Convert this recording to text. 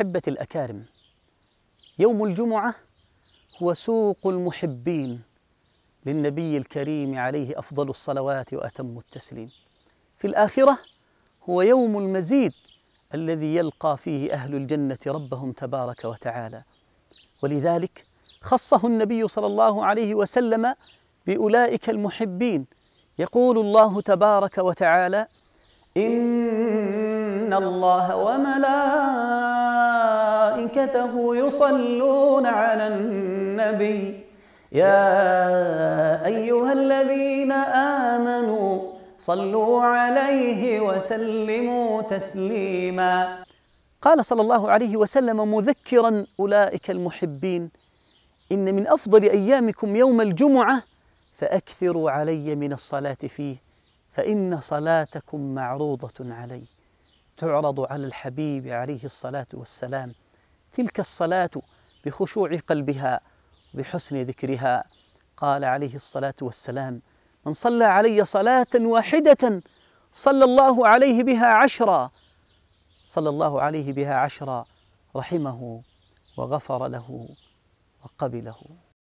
أحبتي الأكارم يوم الجمعة هو سوق المحبين للنبي الكريم عليه أفضل الصلوات وأتم التسليم في الآخرة هو يوم المزيد الذي يلقى فيه أهل الجنة ربهم تبارك وتعالى ولذلك خصه النبي صلى الله عليه وسلم بأولئك المحبين يقول الله تبارك وتعالى إن الله وملائكته ملائكته يصلون على النبي يا ايها الذين امنوا صلوا عليه وسلموا تسليما قال صلى الله عليه وسلم مذكرا اولئك المحبين ان من افضل ايامكم يوم الجمعه فاكثروا علي من الصلاه فيه فان صلاتكم معروضه علي تعرض على الحبيب عليه الصلاه والسلام تلك الصلاة بخشوع قلبها بحسن ذكرها قال عليه الصلاة والسلام من صلى علي صلاة واحدة صلى الله عليه بها عشرا صلى الله عليه بها عشرا رحمه وغفر له وقبله